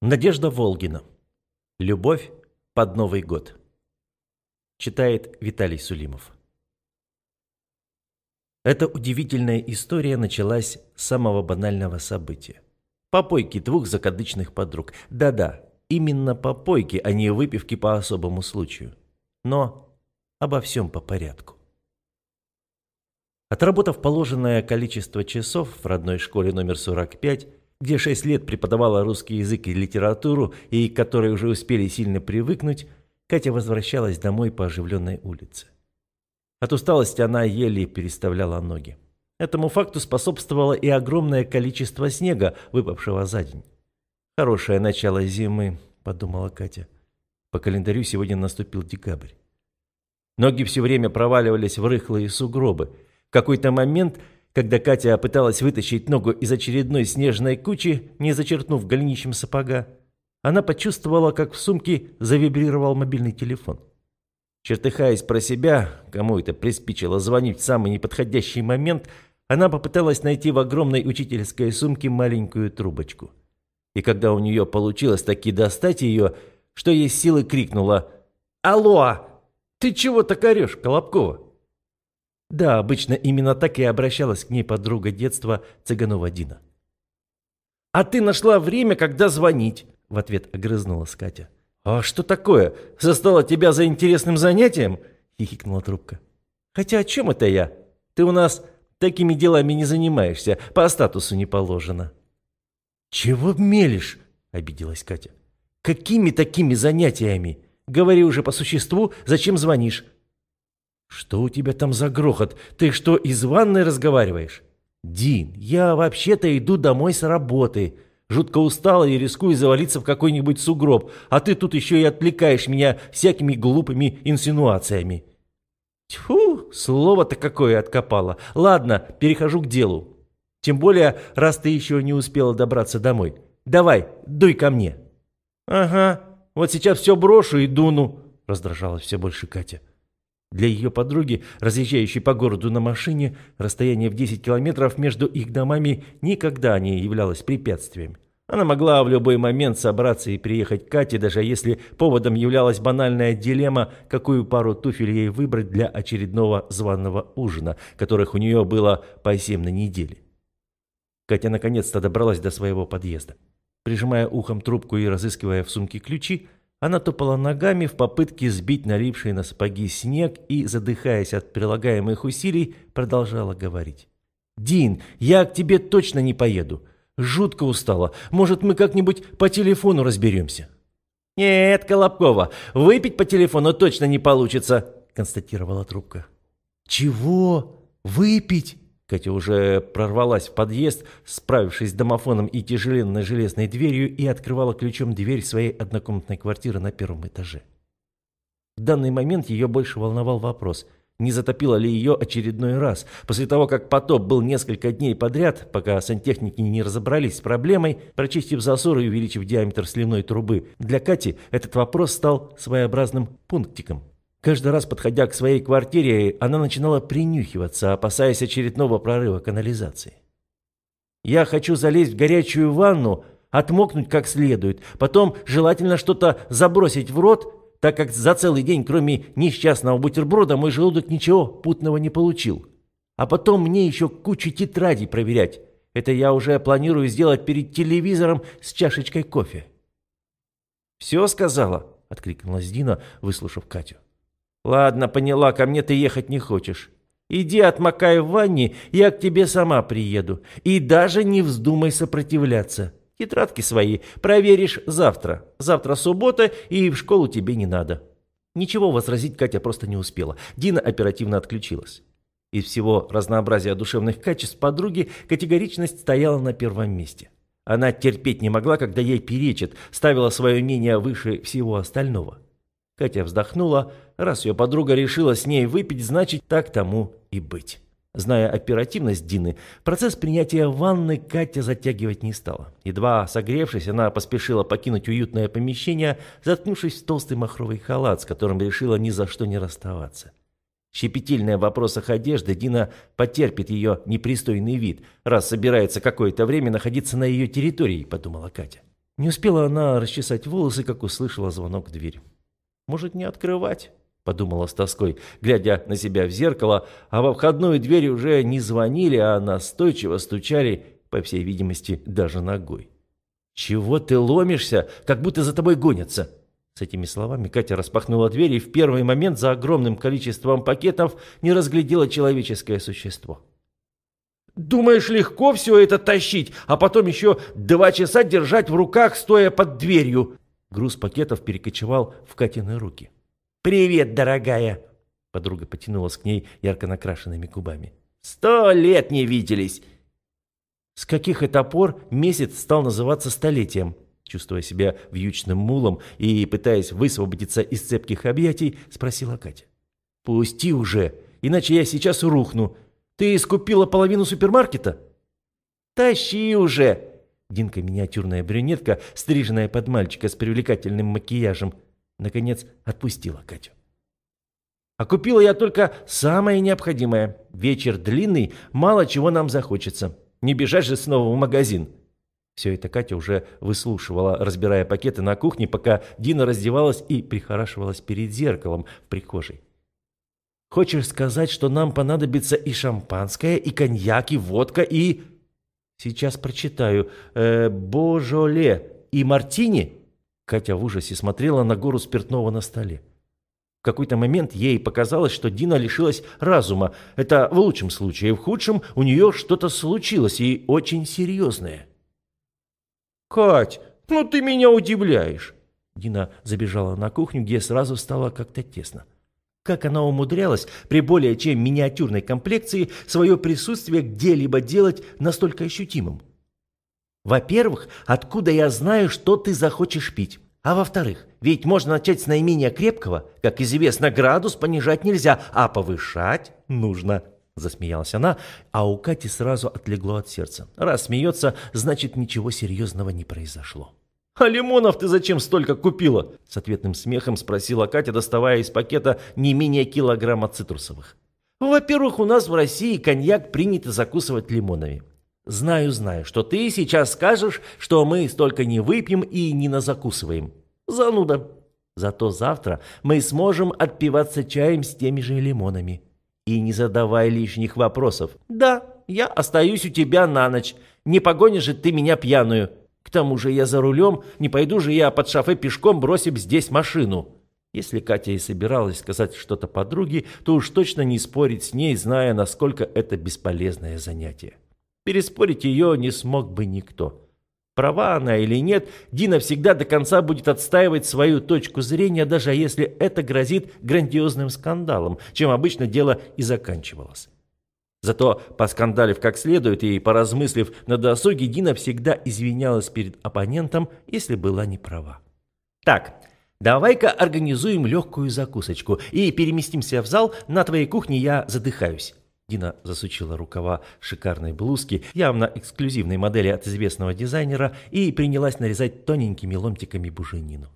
Надежда Волгина. Любовь под Новый год. Читает Виталий Сулимов. Эта удивительная история началась с самого банального события. Попойки двух закадычных подруг. Да-да, именно попойки, а не выпивки по особому случаю. Но обо всем по порядку. Отработав положенное количество часов в родной школе номер 45, где шесть лет преподавала русский язык и литературу, и к которой уже успели сильно привыкнуть, Катя возвращалась домой по оживленной улице. От усталости она еле переставляла ноги. Этому факту способствовало и огромное количество снега, выпавшего за день. «Хорошее начало зимы», — подумала Катя. По календарю сегодня наступил декабрь. Ноги все время проваливались в рыхлые сугробы. В какой-то момент когда Катя пыталась вытащить ногу из очередной снежной кучи, не зачерпнув голенищем сапога, она почувствовала, как в сумке завибрировал мобильный телефон. Чертыхаясь про себя, кому это приспичило звонить в самый неподходящий момент, она попыталась найти в огромной учительской сумке маленькую трубочку. И когда у нее получилось таки достать ее, что ей силы крикнула «Алло! Ты чего так орешь, Колобкова?» Да, обычно именно так и обращалась к ней подруга детства Цыганова Дина. «А ты нашла время, когда звонить!» – в ответ огрызнулась Катя. «А что такое? Застала тебя за интересным занятием?» – хихикнула трубка. «Хотя о чем это я? Ты у нас такими делами не занимаешься, по статусу не положено». «Чего мелешь?» – обиделась Катя. «Какими такими занятиями? Говори уже по существу, зачем звонишь? «Что у тебя там за грохот? Ты что, из ванной разговариваешь?» «Дин, я вообще-то иду домой с работы. Жутко устала и рискую завалиться в какой-нибудь сугроб, а ты тут еще и отвлекаешь меня всякими глупыми инсинуациями». «Тьфу, слово-то какое откопало. Ладно, перехожу к делу. Тем более, раз ты еще не успела добраться домой. Давай, дуй ко мне». «Ага, вот сейчас все брошу и дуну», — раздражалась все больше Катя. Для ее подруги, разъезжающей по городу на машине, расстояние в 10 километров между их домами никогда не являлось препятствием. Она могла в любой момент собраться и приехать к Кате, даже если поводом являлась банальная дилемма, какую пару туфель ей выбрать для очередного званого ужина, которых у нее было по семь на неделе. Катя наконец-то добралась до своего подъезда. Прижимая ухом трубку и разыскивая в сумке ключи, она топала ногами в попытке сбить налипший на сапоги снег и, задыхаясь от прилагаемых усилий, продолжала говорить. «Дин, я к тебе точно не поеду. Жутко устала. Может, мы как-нибудь по телефону разберемся?» «Нет, Колобкова, выпить по телефону точно не получится», – констатировала трубка. «Чего? Выпить?» Катя уже прорвалась в подъезд, справившись с домофоном и тяжеленной железной дверью, и открывала ключом дверь своей однокомнатной квартиры на первом этаже. В данный момент ее больше волновал вопрос, не затопило ли ее очередной раз. После того, как потоп был несколько дней подряд, пока сантехники не разобрались с проблемой, прочистив засор и увеличив диаметр сливной трубы, для Кати этот вопрос стал своеобразным пунктиком. Каждый раз, подходя к своей квартире, она начинала принюхиваться, опасаясь очередного прорыва канализации. «Я хочу залезть в горячую ванну», отмокнуть как следует, потом желательно что-то забросить в рот, так как за целый день, кроме несчастного бутерброда, мой желудок ничего путного не получил. А потом мне еще кучу тетрадей проверять. Это я уже планирую сделать перед телевизором с чашечкой кофе. «Все сказала?» — откликнулась Дина, выслушав Катю. «Ладно, поняла, ко мне ты ехать не хочешь. Иди отмокай в ванне, я к тебе сама приеду. И даже не вздумай сопротивляться. Тетрадки свои проверишь завтра. Завтра суббота, и в школу тебе не надо». Ничего возразить Катя просто не успела. Дина оперативно отключилась. Из всего разнообразия душевных качеств подруги категоричность стояла на первом месте. Она терпеть не могла, когда ей перечат, ставила свое мнение выше всего остального. Катя вздохнула. Раз ее подруга решила с ней выпить, значит, так тому и быть. Зная оперативность Дины, процесс принятия ванны Катя затягивать не стала. Едва согревшись, она поспешила покинуть уютное помещение, заткнувшись в толстый махровый халат, с которым решила ни за что не расставаться. Щепетильная в вопросах одежды, Дина потерпит ее непристойный вид, раз собирается какое-то время находиться на ее территории, подумала Катя. Не успела она расчесать волосы, как услышала звонок в дверь. Может, не открывать?» – подумала с тоской, глядя на себя в зеркало, а во входную дверь уже не звонили, а настойчиво стучали, по всей видимости, даже ногой. «Чего ты ломишься, как будто за тобой гонятся?» С этими словами Катя распахнула дверь и в первый момент за огромным количеством пакетов не разглядела человеческое существо. «Думаешь, легко все это тащить, а потом еще два часа держать в руках, стоя под дверью?» Груз пакетов перекочевал в Катины руки. «Привет, дорогая!» Подруга потянулась к ней ярко накрашенными губами. «Сто лет не виделись!» С каких это пор месяц стал называться столетием? Чувствуя себя вьючным мулом и пытаясь высвободиться из цепких объятий, спросила Катя. «Пусти уже, иначе я сейчас рухну. Ты скупила половину супермаркета?» «Тащи уже!» Динка – миниатюрная брюнетка, стриженная под мальчика с привлекательным макияжем, наконец отпустила Катю. А купила я только самое необходимое. Вечер длинный, мало чего нам захочется. Не бежать же снова в магазин. Все это Катя уже выслушивала, разбирая пакеты на кухне, пока Дина раздевалась и прихорашивалась перед зеркалом в прихожей. «Хочешь сказать, что нам понадобится и шампанское, и коньяк, и водка, и...» Сейчас прочитаю. Э, «Божоле и мартини?» Катя в ужасе смотрела на гору спиртного на столе. В какой-то момент ей показалось, что Дина лишилась разума. Это в лучшем случае. В худшем у нее что-то случилось, и очень серьезное. «Кать, ну ты меня удивляешь!» Дина забежала на кухню, где сразу стало как-то тесно. Как она умудрялась при более чем миниатюрной комплекции свое присутствие где-либо делать настолько ощутимым? Во-первых, откуда я знаю, что ты захочешь пить? А во-вторых, ведь можно начать с наименее крепкого. Как известно, градус понижать нельзя, а повышать нужно. Засмеялась она, а у Кати сразу отлегло от сердца. Раз смеется, значит ничего серьезного не произошло. «А лимонов ты зачем столько купила?» С ответным смехом спросила Катя, доставая из пакета не менее килограмма цитрусовых. «Во-первых, у нас в России коньяк принято закусывать лимонами. Знаю, знаю, что ты сейчас скажешь, что мы столько не выпьем и не назакусываем. Зануда. Зато завтра мы сможем отпиваться чаем с теми же лимонами. И не задавай лишних вопросов. Да, я остаюсь у тебя на ночь. Не погонишь же ты меня пьяную. К тому же я за рулем, не пойду же я под шафе пешком, бросим здесь машину». Если Катя и собиралась сказать что-то подруге, то уж точно не спорить с ней, зная, насколько это бесполезное занятие. Переспорить ее не смог бы никто. Права она или нет, Дина всегда до конца будет отстаивать свою точку зрения, даже если это грозит грандиозным скандалом, чем обычно дело и заканчивалось. Зато, поскандалив как следует и поразмыслив на досуге, Дина всегда извинялась перед оппонентом, если была не права. «Так, давай-ка организуем легкую закусочку и переместимся в зал, на твоей кухне я задыхаюсь». Дина засучила рукава шикарной блузки, явно эксклюзивной модели от известного дизайнера, и принялась нарезать тоненькими ломтиками буженину.